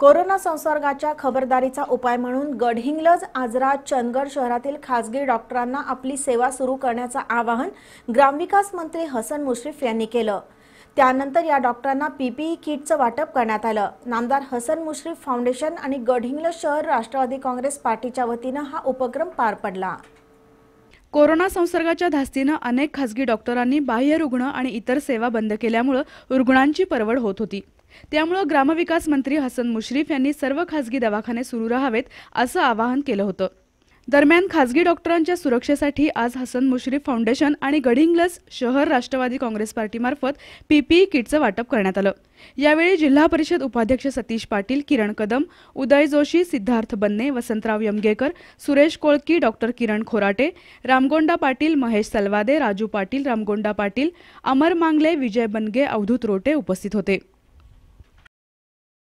corona संसर्गाच्या खबरदारीचा उपाय म्हणून गडहिंग्लज आजरा चंदगड शहरातील खासगी डॉक्टरांना आपली सेवा सुरू करण्याचं आवाहन ग्रामविकास मंत्री हसन मुश्रीफ यांनी केलं त्यानंतर या डॉक्टरांना पीपीई किटचं वाटप करण्यात आलं नामदार हसन मुश्रीफ फाउंडेशन आणि गडहिंग्लज शहर राष्ट्रवादी काँग्रेस पार्टीच्या वतीनं हा उपक्रम पार पडला कोरोना संसर्गाच्या धास्तीनं अनेक खासगी डॉक्टरांनी बाह्य रुग्ण आणि इतर सेवा बंद केल्यामुळं रुग्णांची परवड होत होती त्यामुळं ग्रामविकास मंत्री हसन मुश्रीफ यांनी सर्व खासगी दवाखाने सुरू राहावेत असं आवाहन केलं होतं दरम्यान खासगी डॉक्टरांच्या सुरक्षेसाठी आज हसन मुश्रीफ फाउंडेशन आणि गडिंग्लस शहर राष्ट्रवादी काँग्रेस पार्टीमार्फत पीपीई किटचं वाटप करण्यात आलं यावेळी जिल्हा परिषद उपाध्यक्ष सतीश पाटील किरण कदम उदय जोशी सिद्धार्थ बन्ने वसंतराव यमगेकर सुरेश कोळकी डॉक्टर किरण खोराटे रामगोंडा पाटील महेश सलवादे राजू पाटील रामगोंडा पाटील अमर मांगले विजय बनगे अवधूत रोटे उपस्थित होते